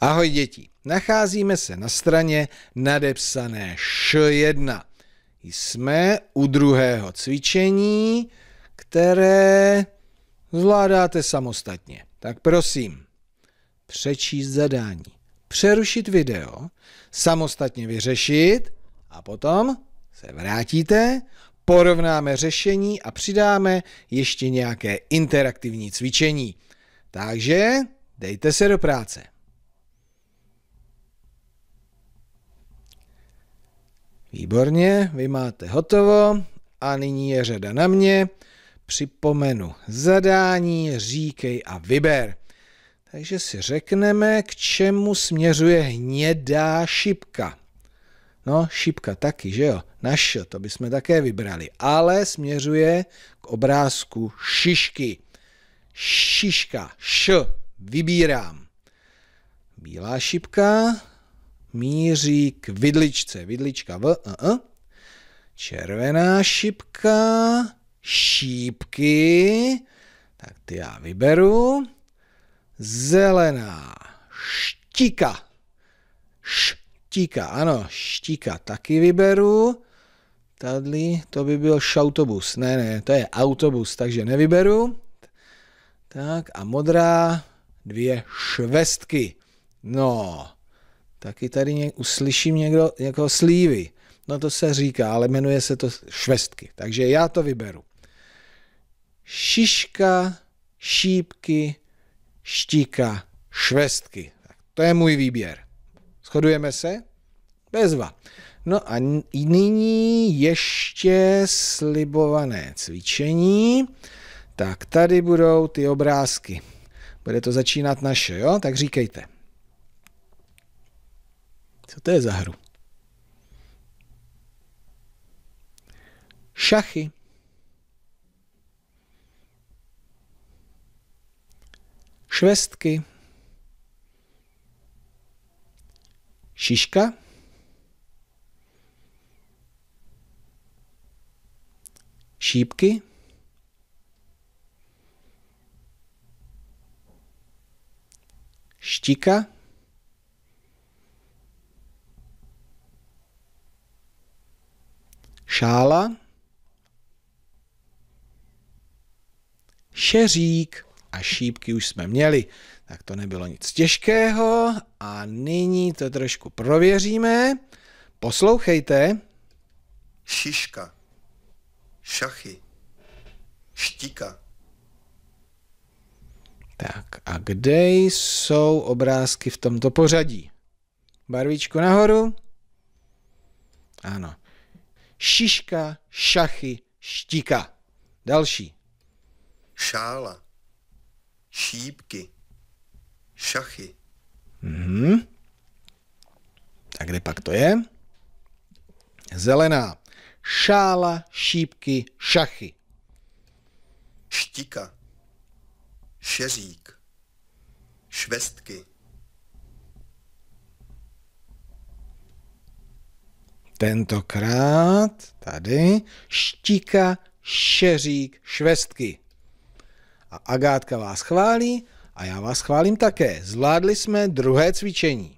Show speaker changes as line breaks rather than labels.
Ahoj děti, nacházíme se na straně nadepsané Š1. Jsme u druhého cvičení, které zvládáte samostatně. Tak prosím, přečíst zadání, přerušit video, samostatně vyřešit a potom se vrátíte, porovnáme řešení a přidáme ještě nějaké interaktivní cvičení. Takže dejte se do práce. Výborně, vy máte hotovo a nyní je řada na mě. Připomenu zadání, říkej a vyber. Takže si řekneme, k čemu směřuje hnědá šipka. No, šipka taky, že jo? Naš, to bychom také vybrali. Ale směřuje k obrázku šišky. Šiška, š, vybírám. Bílá šipka, míří k vidličce. Vidlička v, uh, uh. červená šipka, šípky, tak ty já vyberu, zelená štika, štika, ano, štika taky vyberu, Tady to by byl šautobus. Ne, ne, to je autobus, takže nevyberu. Tak a modrá dvě švestky. No, Taky tady něk, uslyším někdo, někoho jako slívy. No to se říká, ale jmenuje se to švestky. Takže já to vyberu. Šiška, šípky, štíka, švestky. Tak to je můj výběr. Shodujeme se? Bezva. No a nyní ještě slibované cvičení. Tak tady budou ty obrázky. Bude to začínat naše, jo? Tak říkejte. Co to je za hru? Šachy. Švestky. Šiška. Šípky. Štika. šála, šeřík a šípky už jsme měli. Tak to nebylo nic těžkého a nyní to trošku prověříme. Poslouchejte. Šiška, šachy, štika. Tak a kde jsou obrázky v tomto pořadí? Barvíčku nahoru. Ano šiška, šachy, štika. Další. Šála, šípky, šachy. Mhm. Tak kde pak to je? Zelená. Šála, šípky, šachy. Štika, šeřík, švestky. Tentokrát tady štika, šeřík, švestky. A Agátka vás chválí a já vás chválím také. Zvládli jsme druhé cvičení.